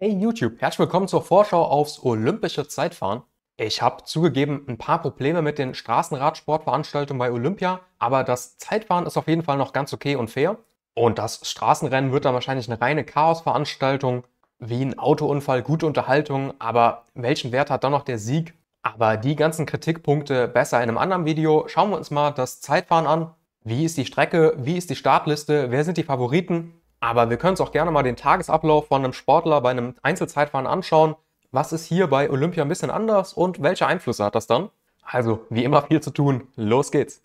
Hey YouTube, herzlich willkommen zur Vorschau aufs olympische Zeitfahren. Ich habe zugegeben ein paar Probleme mit den Straßenradsportveranstaltungen bei Olympia, aber das Zeitfahren ist auf jeden Fall noch ganz okay und fair. Und das Straßenrennen wird dann wahrscheinlich eine reine Chaosveranstaltung, wie ein Autounfall, gute Unterhaltung, aber welchen Wert hat dann noch der Sieg? Aber die ganzen Kritikpunkte besser in einem anderen Video. Schauen wir uns mal das Zeitfahren an. Wie ist die Strecke? Wie ist die Startliste? Wer sind die Favoriten? Aber wir können uns auch gerne mal den Tagesablauf von einem Sportler bei einem Einzelzeitfahren anschauen. Was ist hier bei Olympia ein bisschen anders und welche Einflüsse hat das dann? Also, wie immer viel zu tun. Los geht's!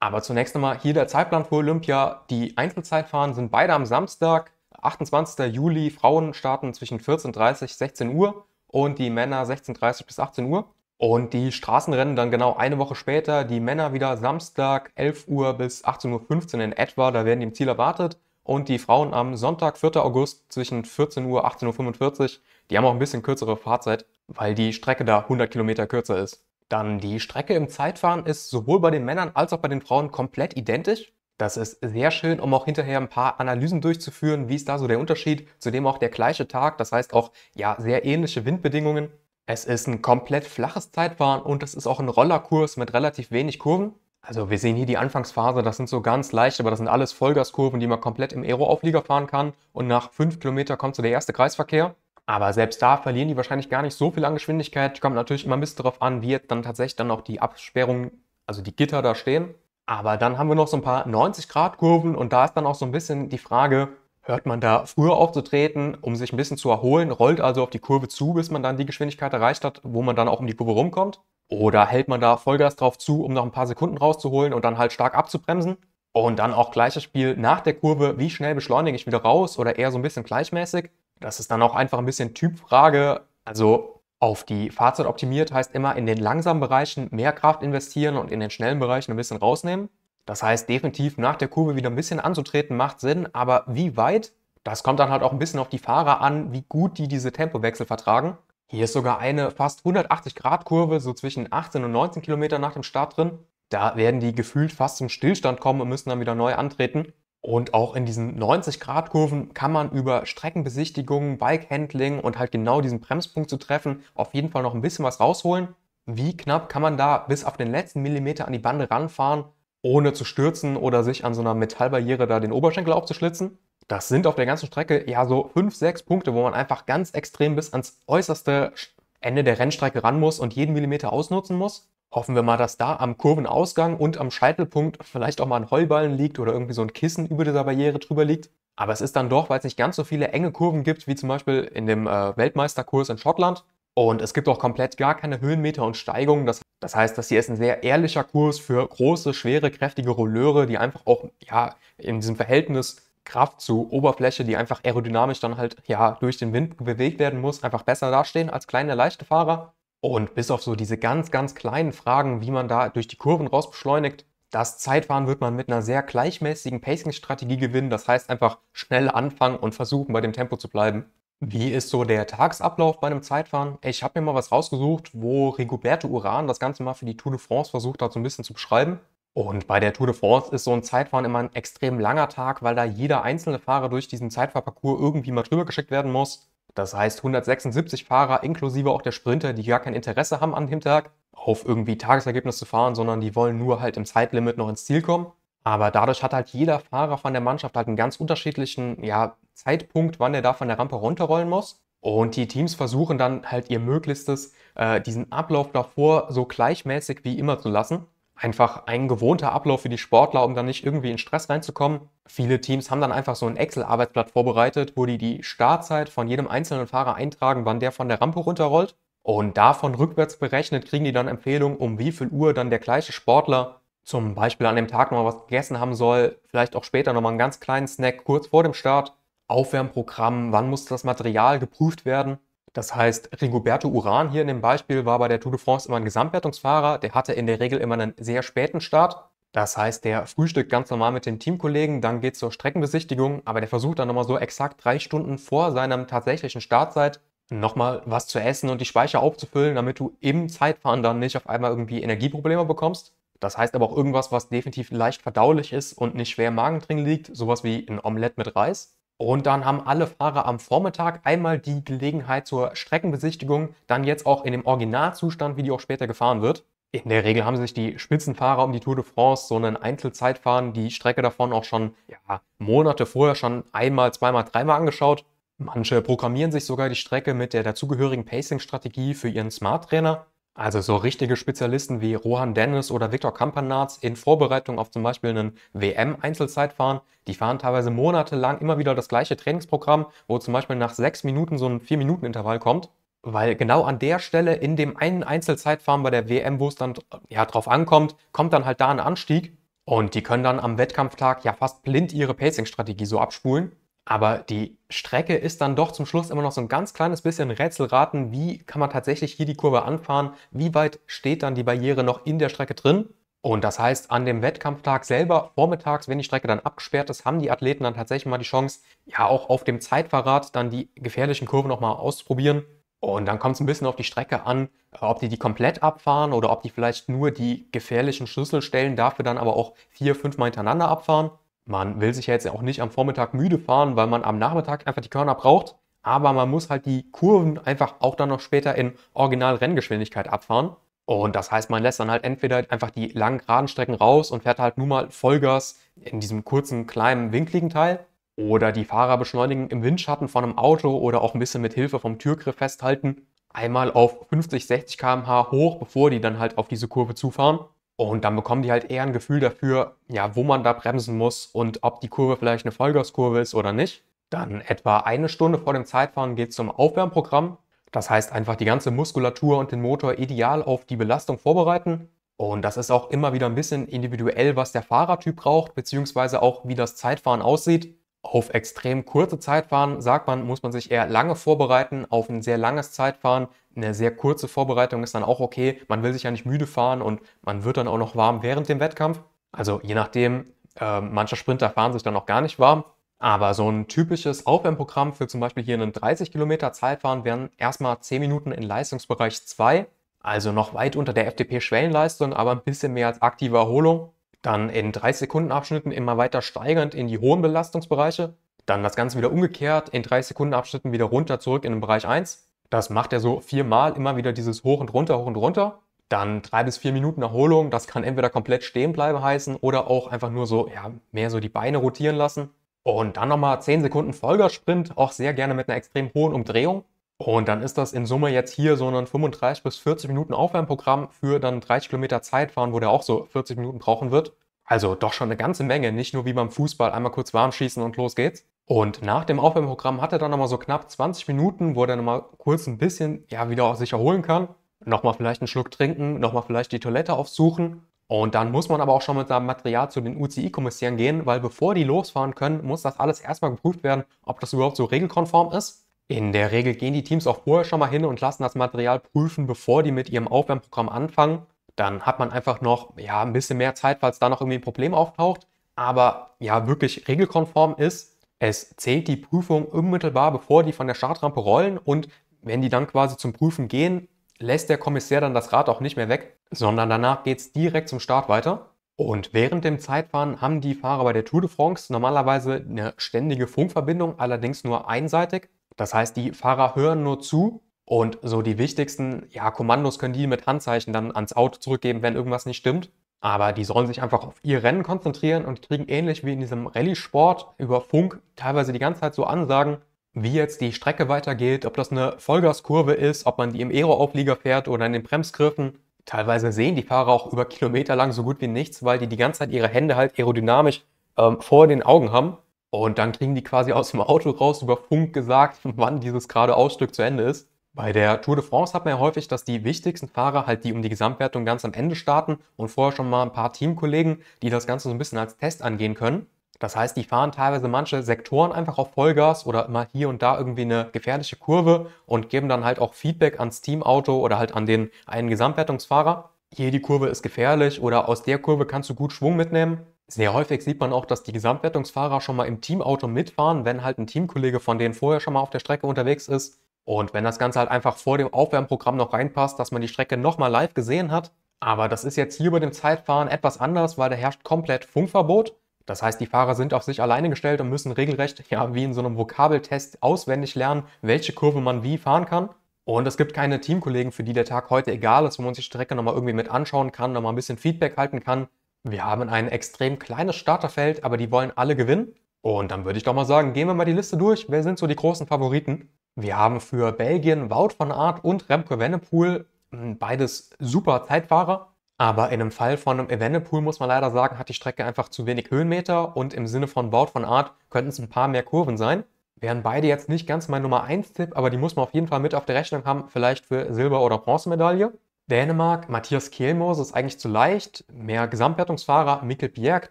Aber zunächst einmal hier der Zeitplan für Olympia. Die Einzelzeitfahren sind beide am Samstag, 28. Juli. Frauen starten zwischen 14.30 und 16 Uhr und die Männer 16.30 bis 18 Uhr. Und die Straßenrennen dann genau eine Woche später, die Männer wieder Samstag 11 Uhr bis 18.15 Uhr in etwa, da werden die im Ziel erwartet. Und die Frauen am Sonntag, 4. August zwischen 14 Uhr und 18.45 Uhr, die haben auch ein bisschen kürzere Fahrzeit, weil die Strecke da 100 Kilometer kürzer ist. Dann die Strecke im Zeitfahren ist sowohl bei den Männern als auch bei den Frauen komplett identisch. Das ist sehr schön, um auch hinterher ein paar Analysen durchzuführen, wie ist da so der Unterschied, zudem auch der gleiche Tag, das heißt auch ja sehr ähnliche Windbedingungen. Es ist ein komplett flaches Zeitfahren und es ist auch ein Rollerkurs mit relativ wenig Kurven. Also wir sehen hier die Anfangsphase, das sind so ganz leicht, aber das sind alles Vollgaskurven, die man komplett im Aero-Auflieger fahren kann. Und nach fünf Kilometer kommt so der erste Kreisverkehr. Aber selbst da verlieren die wahrscheinlich gar nicht so viel an Geschwindigkeit. Kommt natürlich immer ein bisschen darauf an, wie jetzt dann tatsächlich dann auch die Absperrungen, also die Gitter da stehen. Aber dann haben wir noch so ein paar 90-Grad-Kurven und da ist dann auch so ein bisschen die Frage, hört man da früher aufzutreten, um sich ein bisschen zu erholen, rollt also auf die Kurve zu, bis man dann die Geschwindigkeit erreicht hat, wo man dann auch um die Kurve rumkommt? Oder hält man da Vollgas drauf zu, um noch ein paar Sekunden rauszuholen und dann halt stark abzubremsen? Und dann auch gleiches Spiel nach der Kurve, wie schnell beschleunige ich wieder raus oder eher so ein bisschen gleichmäßig? Das ist dann auch einfach ein bisschen Typfrage. Also auf die Fahrzeit optimiert heißt immer in den langsamen Bereichen mehr Kraft investieren und in den schnellen Bereichen ein bisschen rausnehmen. Das heißt, definitiv nach der Kurve wieder ein bisschen anzutreten macht Sinn, aber wie weit? Das kommt dann halt auch ein bisschen auf die Fahrer an, wie gut die diese Tempowechsel vertragen. Hier ist sogar eine fast 180-Grad-Kurve, so zwischen 18 und 19 Kilometer nach dem Start drin. Da werden die gefühlt fast zum Stillstand kommen und müssen dann wieder neu antreten. Und auch in diesen 90-Grad-Kurven kann man über Streckenbesichtigungen, Bike-Handling und halt genau diesen Bremspunkt zu treffen auf jeden Fall noch ein bisschen was rausholen. Wie knapp kann man da bis auf den letzten Millimeter an die Bande ranfahren? ohne zu stürzen oder sich an so einer Metallbarriere da den Oberschenkel aufzuschlitzen. Das sind auf der ganzen Strecke ja so fünf, sechs Punkte, wo man einfach ganz extrem bis ans äußerste Ende der Rennstrecke ran muss und jeden Millimeter ausnutzen muss. Hoffen wir mal, dass da am Kurvenausgang und am Scheitelpunkt vielleicht auch mal ein Heuballen liegt oder irgendwie so ein Kissen über dieser Barriere drüber liegt. Aber es ist dann doch, weil es nicht ganz so viele enge Kurven gibt, wie zum Beispiel in dem äh, Weltmeisterkurs in Schottland. Und es gibt auch komplett gar keine Höhenmeter und Steigungen. Das das heißt, das hier ist ein sehr ehrlicher Kurs für große, schwere, kräftige Rolleure, die einfach auch ja, in diesem Verhältnis Kraft zu Oberfläche, die einfach aerodynamisch dann halt ja durch den Wind bewegt werden muss, einfach besser dastehen als kleine, leichte Fahrer. Und bis auf so diese ganz, ganz kleinen Fragen, wie man da durch die Kurven raus beschleunigt, das Zeitfahren wird man mit einer sehr gleichmäßigen Pacing-Strategie gewinnen. Das heißt einfach schnell anfangen und versuchen, bei dem Tempo zu bleiben. Wie ist so der Tagesablauf bei einem Zeitfahren? Ich habe mir mal was rausgesucht, wo Rigoberto Uran das Ganze mal für die Tour de France versucht hat, so ein bisschen zu beschreiben. Und bei der Tour de France ist so ein Zeitfahren immer ein extrem langer Tag, weil da jeder einzelne Fahrer durch diesen Zeitfahrparcours irgendwie mal drüber geschickt werden muss. Das heißt, 176 Fahrer inklusive auch der Sprinter, die gar kein Interesse haben an dem Tag, auf irgendwie Tagesergebnis zu fahren, sondern die wollen nur halt im Zeitlimit noch ins Ziel kommen. Aber dadurch hat halt jeder Fahrer von der Mannschaft halt einen ganz unterschiedlichen, ja, Zeitpunkt, wann er da von der Rampe runterrollen muss. Und die Teams versuchen dann halt ihr Möglichstes, äh, diesen Ablauf davor so gleichmäßig wie immer zu lassen. Einfach ein gewohnter Ablauf für die Sportler, um dann nicht irgendwie in Stress reinzukommen. Viele Teams haben dann einfach so ein Excel-Arbeitsblatt vorbereitet, wo die die Startzeit von jedem einzelnen Fahrer eintragen, wann der von der Rampe runterrollt. Und davon rückwärts berechnet kriegen die dann Empfehlungen, um wie viel Uhr dann der gleiche Sportler zum Beispiel an dem Tag nochmal was gegessen haben soll, vielleicht auch später nochmal einen ganz kleinen Snack kurz vor dem Start Aufwärmprogramm, wann muss das Material geprüft werden. Das heißt, Rigoberto Uran hier in dem Beispiel war bei der Tour de France immer ein Gesamtwertungsfahrer. Der hatte in der Regel immer einen sehr späten Start. Das heißt, der frühstückt ganz normal mit den Teamkollegen, dann geht zur Streckenbesichtigung, aber der versucht dann nochmal so exakt drei Stunden vor seinem tatsächlichen Startzeit nochmal was zu essen und die Speicher aufzufüllen, damit du im Zeitfahren dann nicht auf einmal irgendwie Energieprobleme bekommst. Das heißt aber auch irgendwas, was definitiv leicht verdaulich ist und nicht schwer im Magen drin liegt, sowas wie ein Omelett mit Reis. Und dann haben alle Fahrer am Vormittag einmal die Gelegenheit zur Streckenbesichtigung, dann jetzt auch in dem Originalzustand, wie die auch später gefahren wird. In der Regel haben sich die Spitzenfahrer um die Tour de France, so einen Einzelzeitfahren, die Strecke davon auch schon ja, Monate vorher schon einmal, zweimal, dreimal angeschaut. Manche programmieren sich sogar die Strecke mit der dazugehörigen Pacing-Strategie für ihren Smart-Trainer. Also so richtige Spezialisten wie Rohan Dennis oder Viktor Kampanatz in Vorbereitung auf zum Beispiel einen WM-Einzelzeitfahren, die fahren teilweise monatelang immer wieder das gleiche Trainingsprogramm, wo zum Beispiel nach sechs Minuten so ein vier Minuten Intervall kommt. Weil genau an der Stelle in dem einen Einzelzeitfahren bei der WM, wo es dann ja, drauf ankommt, kommt dann halt da ein Anstieg. Und die können dann am Wettkampftag ja fast blind ihre Pacing-Strategie so abspulen. Aber die Strecke ist dann doch zum Schluss immer noch so ein ganz kleines bisschen Rätselraten. Wie kann man tatsächlich hier die Kurve anfahren? Wie weit steht dann die Barriere noch in der Strecke drin? Und das heißt, an dem Wettkampftag selber, vormittags, wenn die Strecke dann abgesperrt ist, haben die Athleten dann tatsächlich mal die Chance, ja auch auf dem Zeitverrat dann die gefährlichen Kurven nochmal auszuprobieren. Und dann kommt es ein bisschen auf die Strecke an, ob die die komplett abfahren oder ob die vielleicht nur die gefährlichen Schlüsselstellen dafür dann aber auch vier, fünfmal hintereinander abfahren. Man will sich ja jetzt auch nicht am Vormittag müde fahren, weil man am Nachmittag einfach die Körner braucht. Aber man muss halt die Kurven einfach auch dann noch später in Original-Renngeschwindigkeit abfahren. Und das heißt, man lässt dann halt entweder einfach die langen geraden Strecken raus und fährt halt nur mal Vollgas in diesem kurzen, kleinen, winkligen Teil. Oder die Fahrer beschleunigen im Windschatten von einem Auto oder auch ein bisschen mit Hilfe vom Türgriff festhalten. Einmal auf 50, 60 km/h hoch, bevor die dann halt auf diese Kurve zufahren. Und dann bekommen die halt eher ein Gefühl dafür, ja, wo man da bremsen muss und ob die Kurve vielleicht eine Vollgaskurve ist oder nicht. Dann etwa eine Stunde vor dem Zeitfahren geht es zum Aufwärmprogramm. Das heißt einfach die ganze Muskulatur und den Motor ideal auf die Belastung vorbereiten. Und das ist auch immer wieder ein bisschen individuell, was der Fahrertyp braucht, beziehungsweise auch wie das Zeitfahren aussieht auf extrem kurze Zeitfahren, sagt man, muss man sich eher lange vorbereiten. Auf ein sehr langes Zeitfahren, eine sehr kurze Vorbereitung ist dann auch okay. Man will sich ja nicht müde fahren und man wird dann auch noch warm während dem Wettkampf. Also je nachdem, äh, manche Sprinter fahren sich dann auch gar nicht warm. Aber so ein typisches Aufwärmprogramm für zum Beispiel hier einen 30 Kilometer Zeitfahren wären erstmal 10 Minuten in Leistungsbereich 2. Also noch weit unter der FDP-Schwellenleistung, aber ein bisschen mehr als aktive Erholung dann in 30-Sekunden-Abschnitten immer weiter steigernd in die hohen Belastungsbereiche, dann das Ganze wieder umgekehrt, in 30-Sekunden-Abschnitten wieder runter zurück in den Bereich 1. Das macht er so viermal immer wieder dieses hoch und runter, hoch und runter. Dann drei bis vier Minuten Erholung, das kann entweder komplett stehen bleiben heißen oder auch einfach nur so, ja, mehr so die Beine rotieren lassen. Und dann nochmal 10 Sekunden Vollgassprint, auch sehr gerne mit einer extrem hohen Umdrehung. Und dann ist das in Summe jetzt hier so ein 35 bis 40 Minuten Aufwärmprogramm für dann 30 Kilometer Zeitfahren, wo der auch so 40 Minuten brauchen wird. Also doch schon eine ganze Menge, nicht nur wie beim Fußball einmal kurz warm schießen und los geht's. Und nach dem Aufwärmprogramm hat er dann nochmal so knapp 20 Minuten, wo er dann mal kurz ein bisschen ja, wieder sich erholen kann. Nochmal vielleicht einen Schluck trinken, nochmal vielleicht die Toilette aufsuchen. Und dann muss man aber auch schon mit seinem Material zu den UCI-Kommissären gehen, weil bevor die losfahren können, muss das alles erstmal geprüft werden, ob das überhaupt so regelkonform ist. In der Regel gehen die Teams auch vorher schon mal hin und lassen das Material prüfen, bevor die mit ihrem Aufwärmprogramm anfangen. Dann hat man einfach noch ja, ein bisschen mehr Zeit, falls da noch irgendwie ein Problem auftaucht. Aber ja, wirklich regelkonform ist, es zählt die Prüfung unmittelbar, bevor die von der Startrampe rollen. Und wenn die dann quasi zum Prüfen gehen, lässt der Kommissär dann das Rad auch nicht mehr weg, sondern danach geht es direkt zum Start weiter. Und während dem Zeitfahren haben die Fahrer bei der Tour de France normalerweise eine ständige Funkverbindung, allerdings nur einseitig. Das heißt, die Fahrer hören nur zu und so die wichtigsten ja, Kommandos können die mit Handzeichen dann ans Auto zurückgeben, wenn irgendwas nicht stimmt. Aber die sollen sich einfach auf ihr Rennen konzentrieren und kriegen ähnlich wie in diesem Rallye-Sport über Funk teilweise die ganze Zeit so Ansagen, wie jetzt die Strecke weitergeht, ob das eine Vollgaskurve ist, ob man die im Aero-Auflieger fährt oder in den Bremsgriffen. Teilweise sehen die Fahrer auch über Kilometer lang so gut wie nichts, weil die die ganze Zeit ihre Hände halt aerodynamisch ähm, vor den Augen haben. Und dann kriegen die quasi aus dem Auto raus über Funk gesagt, wann dieses gerade Ausstück zu Ende ist. Bei der Tour de France hat man ja häufig, dass die wichtigsten Fahrer halt die um die Gesamtwertung ganz am Ende starten und vorher schon mal ein paar Teamkollegen, die das Ganze so ein bisschen als Test angehen können. Das heißt, die fahren teilweise manche Sektoren einfach auf Vollgas oder immer hier und da irgendwie eine gefährliche Kurve und geben dann halt auch Feedback ans Teamauto oder halt an den einen Gesamtwertungsfahrer. Hier die Kurve ist gefährlich oder aus der Kurve kannst du gut Schwung mitnehmen. Sehr häufig sieht man auch, dass die Gesamtwertungsfahrer schon mal im Teamauto mitfahren, wenn halt ein Teamkollege von denen vorher schon mal auf der Strecke unterwegs ist. Und wenn das Ganze halt einfach vor dem Aufwärmprogramm noch reinpasst, dass man die Strecke nochmal live gesehen hat. Aber das ist jetzt hier bei dem Zeitfahren etwas anders, weil da herrscht komplett Funkverbot. Das heißt, die Fahrer sind auf sich alleine gestellt und müssen regelrecht, ja, wie in so einem Vokabeltest auswendig lernen, welche Kurve man wie fahren kann. Und es gibt keine Teamkollegen, für die der Tag heute egal ist, wo man sich die Strecke nochmal irgendwie mit anschauen kann, nochmal ein bisschen Feedback halten kann. Wir haben ein extrem kleines Starterfeld, aber die wollen alle gewinnen. Und dann würde ich doch mal sagen, gehen wir mal die Liste durch. Wer sind so die großen Favoriten? Wir haben für Belgien Wout van Aert und Remco Evenepoel hm, beides super Zeitfahrer. Aber in dem Fall von einem Evenepoel muss man leider sagen, hat die Strecke einfach zu wenig Höhenmeter und im Sinne von Wout van Aert könnten es ein paar mehr Kurven sein. Wären beide jetzt nicht ganz mein Nummer 1 Tipp, aber die muss man auf jeden Fall mit auf der Rechnung haben, vielleicht für Silber- oder Bronzemedaille. Dänemark, Matthias Kehlmose ist eigentlich zu leicht. Mehr Gesamtwertungsfahrer, Mikkel Bjerg,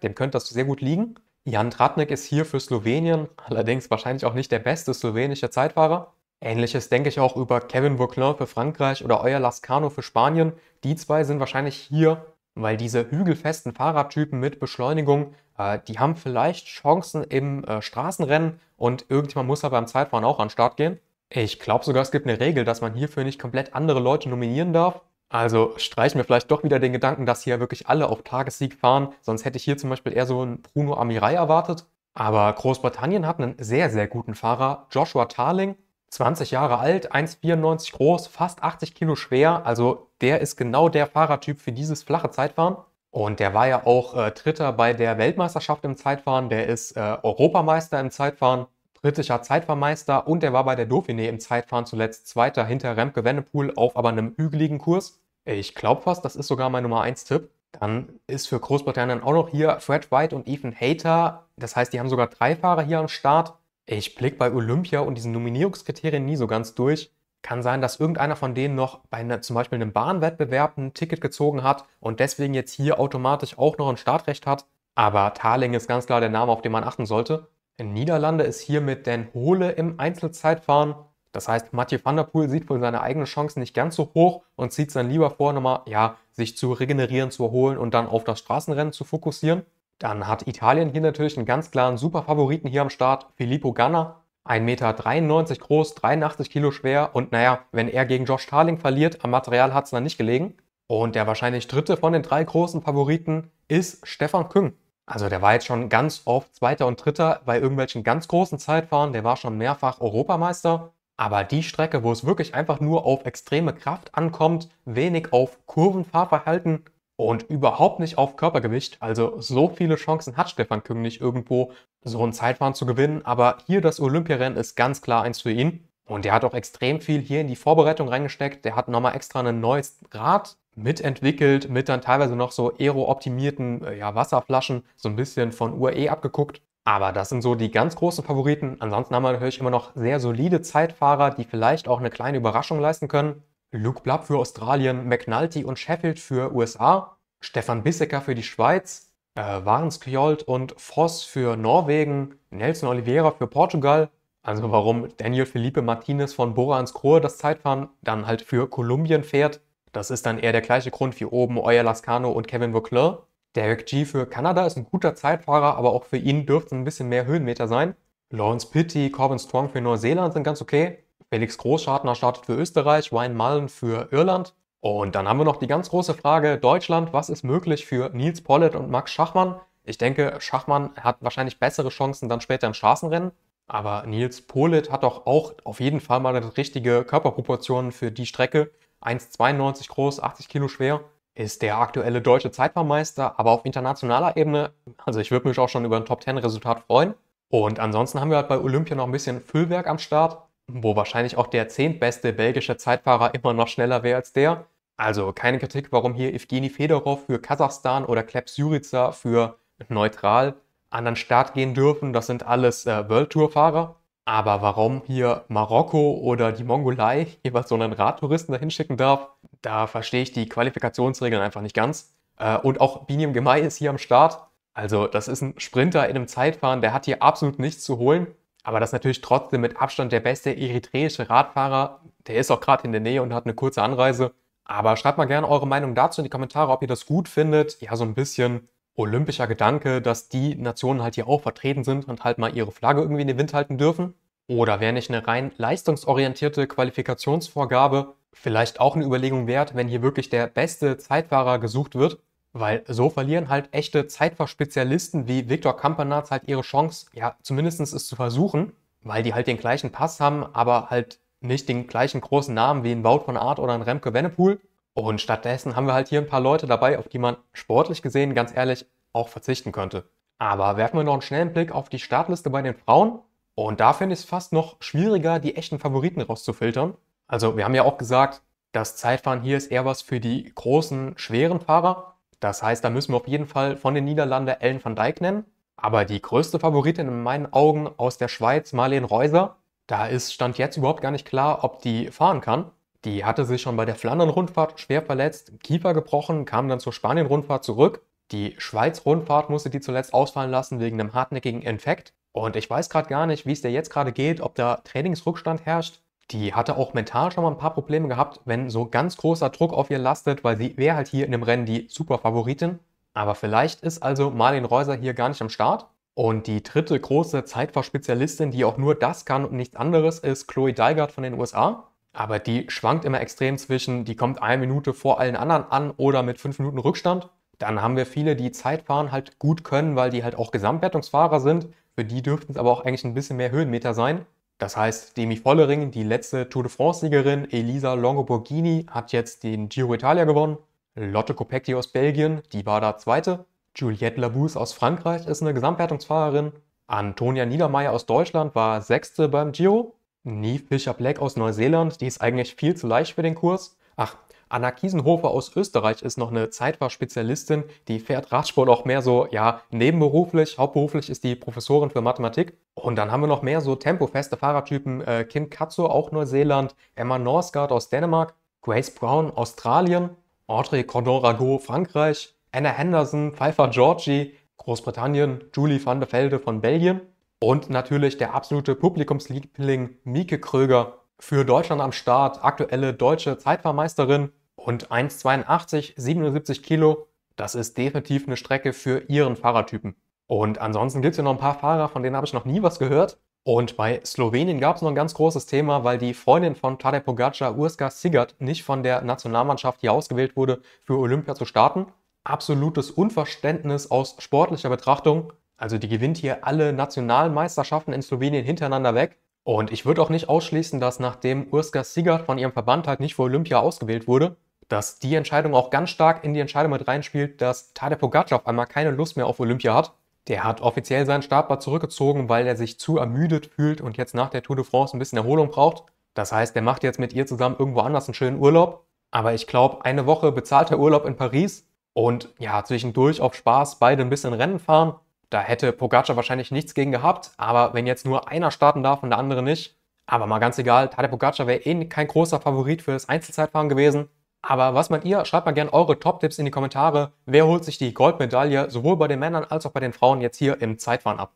dem könnte das sehr gut liegen. Jan Tratnik ist hier für Slowenien, allerdings wahrscheinlich auch nicht der beste slowenische Zeitfahrer. Ähnliches denke ich auch über Kevin Bourclin für Frankreich oder Euer Lascano für Spanien. Die zwei sind wahrscheinlich hier, weil diese hügelfesten Fahrradtypen mit Beschleunigung, äh, die haben vielleicht Chancen im äh, Straßenrennen und irgendjemand muss aber beim Zeitfahren auch an den Start gehen. Ich glaube sogar, es gibt eine Regel, dass man hierfür nicht komplett andere Leute nominieren darf. Also streichen wir vielleicht doch wieder den Gedanken, dass hier wirklich alle auf Tagessieg fahren. Sonst hätte ich hier zum Beispiel eher so einen Bruno Amirai erwartet. Aber Großbritannien hat einen sehr, sehr guten Fahrer, Joshua Tarling. 20 Jahre alt, 1,94 groß, fast 80 Kilo schwer. Also der ist genau der Fahrertyp für dieses flache Zeitfahren. Und der war ja auch äh, Dritter bei der Weltmeisterschaft im Zeitfahren. Der ist äh, Europameister im Zeitfahren britischer Zeitfahrmeister und er war bei der Dauphiné im Zeitfahren zuletzt Zweiter hinter Remke Wennepool auf aber einem hügeligen Kurs. Ich glaube fast, das ist sogar mein Nummer 1 Tipp. Dann ist für Großbritannien auch noch hier Fred White und Ethan Hayter. Das heißt, die haben sogar drei Fahrer hier am Start. Ich blicke bei Olympia und diesen Nominierungskriterien nie so ganz durch. Kann sein, dass irgendeiner von denen noch bei einer, zum Beispiel einem Bahnwettbewerb ein Ticket gezogen hat und deswegen jetzt hier automatisch auch noch ein Startrecht hat. Aber Thaling ist ganz klar der Name, auf den man achten sollte. In Niederlande ist hiermit Dan Hohle im Einzelzeitfahren. Das heißt, Mathieu van der Poel sieht wohl seine eigenen Chancen nicht ganz so hoch und zieht es dann lieber vor, nochmal, ja, sich zu regenerieren, zu erholen und dann auf das Straßenrennen zu fokussieren. Dann hat Italien hier natürlich einen ganz klaren Superfavoriten hier am Start, Filippo Ganna. 1,93 Meter groß, 83 Kilo schwer und naja, wenn er gegen Josh Starling verliert, am Material hat es dann nicht gelegen. Und der wahrscheinlich dritte von den drei großen Favoriten ist Stefan Küng. Also der war jetzt schon ganz oft Zweiter und Dritter bei irgendwelchen ganz großen Zeitfahren. Der war schon mehrfach Europameister. Aber die Strecke, wo es wirklich einfach nur auf extreme Kraft ankommt, wenig auf Kurvenfahrverhalten und überhaupt nicht auf Körpergewicht, also so viele Chancen hat Stefan Küng nicht irgendwo, so ein Zeitfahren zu gewinnen. Aber hier das Olympiarennen ist ganz klar eins für ihn. Und er hat auch extrem viel hier in die Vorbereitung reingesteckt. Der hat nochmal extra ein neues Rad mitentwickelt, mit dann teilweise noch so aero-optimierten äh, ja, Wasserflaschen, so ein bisschen von UAE abgeguckt. Aber das sind so die ganz großen Favoriten. Ansonsten haben wir natürlich immer noch sehr solide Zeitfahrer, die vielleicht auch eine kleine Überraschung leisten können. Luke Blapp für Australien, McNulty und Sheffield für USA, Stefan Bissecker für die Schweiz, äh, Warens Kjold und Voss für Norwegen, Nelson Oliveira für Portugal. Also warum Daniel Felipe Martinez von Bora Hansgrohe das Zeitfahren dann halt für Kolumbien fährt, das ist dann eher der gleiche Grund wie oben Euer Lascano und Kevin Vauclair. Derek G für Kanada ist ein guter Zeitfahrer, aber auch für ihn dürften ein bisschen mehr Höhenmeter sein. Lawrence Pitti, Corbin Strong für Neuseeland sind ganz okay. Felix Großschartner startet für Österreich, Ryan Mullen für Irland. Und dann haben wir noch die ganz große Frage Deutschland, was ist möglich für Nils Pollitt und Max Schachmann? Ich denke, Schachmann hat wahrscheinlich bessere Chancen dann später im Straßenrennen. Aber Nils Pollitt hat doch auch auf jeden Fall mal eine richtige Körperproportionen für die Strecke. 1,92 groß, 80 Kilo schwer, ist der aktuelle deutsche Zeitfahrmeister, aber auf internationaler Ebene, also ich würde mich auch schon über ein Top-10-Resultat freuen. Und ansonsten haben wir halt bei Olympia noch ein bisschen Füllwerk am Start, wo wahrscheinlich auch der zehntbeste belgische Zeitfahrer immer noch schneller wäre als der. Also keine Kritik, warum hier Evgeny Fedorov für Kasachstan oder Kleb Syriza für neutral an den Start gehen dürfen. Das sind alles äh, World Tour-Fahrer. Aber warum hier Marokko oder die Mongolei jeweils so einen Radtouristen dahin schicken darf, da verstehe ich die Qualifikationsregeln einfach nicht ganz. Äh, und auch Binium Gemei ist hier am Start. Also das ist ein Sprinter in einem Zeitfahren, der hat hier absolut nichts zu holen. Aber das ist natürlich trotzdem mit Abstand der beste eritreische Radfahrer. Der ist auch gerade in der Nähe und hat eine kurze Anreise. Aber schreibt mal gerne eure Meinung dazu in die Kommentare, ob ihr das gut findet. Ja, so ein bisschen olympischer Gedanke, dass die Nationen halt hier auch vertreten sind und halt mal ihre Flagge irgendwie in den Wind halten dürfen? Oder wäre nicht eine rein leistungsorientierte Qualifikationsvorgabe vielleicht auch eine Überlegung wert, wenn hier wirklich der beste Zeitfahrer gesucht wird? Weil so verlieren halt echte Zeitfahrspezialisten wie Viktor Kampanatz halt ihre Chance, ja, zumindest es zu versuchen, weil die halt den gleichen Pass haben, aber halt nicht den gleichen großen Namen wie ein Wout von Art oder ein Remke Wennepool. Und stattdessen haben wir halt hier ein paar Leute dabei, auf die man sportlich gesehen, ganz ehrlich, auch verzichten könnte. Aber werfen wir noch einen schnellen Blick auf die Startliste bei den Frauen. Und da finde ich es fast noch schwieriger, die echten Favoriten rauszufiltern. Also wir haben ja auch gesagt, das Zeitfahren hier ist eher was für die großen, schweren Fahrer. Das heißt, da müssen wir auf jeden Fall von den Niederlanden Ellen van Dijk nennen. Aber die größte Favoritin in meinen Augen aus der Schweiz, Marlene Reuser, da ist Stand jetzt überhaupt gar nicht klar, ob die fahren kann. Die hatte sich schon bei der Flandern-Rundfahrt schwer verletzt, Kiefer gebrochen, kam dann zur Spanien-Rundfahrt zurück. Die Schweiz-Rundfahrt musste die zuletzt ausfallen lassen wegen einem hartnäckigen Infekt. Und ich weiß gerade gar nicht, wie es dir jetzt gerade geht, ob da Trainingsrückstand herrscht. Die hatte auch mental schon mal ein paar Probleme gehabt, wenn so ganz großer Druck auf ihr lastet, weil sie wäre halt hier in dem Rennen die Superfavoritin. Aber vielleicht ist also Marlene Reuser hier gar nicht am Start. Und die dritte große Zeitfahrspezialistin, die auch nur das kann und nichts anderes, ist Chloe Deigert von den USA aber die schwankt immer extrem zwischen, die kommt eine Minute vor allen anderen an oder mit fünf Minuten Rückstand. Dann haben wir viele, die Zeitfahren halt gut können, weil die halt auch Gesamtwertungsfahrer sind. Für die dürften es aber auch eigentlich ein bisschen mehr Höhenmeter sein. Das heißt, Demi Vollering, die letzte Tour de France-Siegerin, Elisa Longoborghini hat jetzt den Giro Italia gewonnen. Lotte Kopecky aus Belgien, die war da Zweite. Juliette Labousse aus Frankreich ist eine Gesamtwertungsfahrerin. Antonia Niedermeyer aus Deutschland war Sechste beim Giro. Nee, Fischer Black aus Neuseeland, die ist eigentlich viel zu leicht für den Kurs. Ach, Anna Kiesenhofer aus Österreich ist noch eine Zeitfahrspezialistin, die fährt Radsport auch mehr so, ja, nebenberuflich. Hauptberuflich ist die Professorin für Mathematik. Und dann haben wir noch mehr so tempofeste Fahrertypen. Äh, Kim Katzo, auch Neuseeland, Emma Norsgaard aus Dänemark, Grace Brown, Australien, Audrey Cordon Rago, Frankreich, Anna Henderson, Pfeiffer Georgie, Großbritannien, Julie van der Velde von Belgien. Und natürlich der absolute Publikumsliebling Mieke Kröger. Für Deutschland am Start, aktuelle deutsche Zeitfahrmeisterin und 1,82, 77 Kilo. Das ist definitiv eine Strecke für ihren Fahrertypen. Und ansonsten gibt es ja noch ein paar Fahrer, von denen habe ich noch nie was gehört. Und bei Slowenien gab es noch ein ganz großes Thema, weil die Freundin von Tadej Pogacar, Urska Sigurd, nicht von der Nationalmannschaft hier ausgewählt wurde, für Olympia zu starten. Absolutes Unverständnis aus sportlicher Betrachtung. Also die gewinnt hier alle Nationalmeisterschaften in Slowenien hintereinander weg. Und ich würde auch nicht ausschließen, dass nachdem Urska Sigurd von ihrem Verband halt nicht für Olympia ausgewählt wurde, dass die Entscheidung auch ganz stark in die Entscheidung mit reinspielt, dass Tadej Pogacar auf einmal keine Lust mehr auf Olympia hat. Der hat offiziell seinen Startplatz zurückgezogen, weil er sich zu ermüdet fühlt und jetzt nach der Tour de France ein bisschen Erholung braucht. Das heißt, er macht jetzt mit ihr zusammen irgendwo anders einen schönen Urlaub. Aber ich glaube, eine Woche bezahlter Urlaub in Paris und ja, zwischendurch auf Spaß beide ein bisschen Rennen fahren da hätte Pogacar wahrscheinlich nichts gegen gehabt, aber wenn jetzt nur einer starten darf und der andere nicht, aber mal ganz egal, Tadej Pogacar wäre eh kein großer Favorit für das Einzelzeitfahren gewesen. Aber was meint ihr? Schreibt mal gerne eure Top-Tipps in die Kommentare. Wer holt sich die Goldmedaille sowohl bei den Männern als auch bei den Frauen jetzt hier im Zeitfahren ab?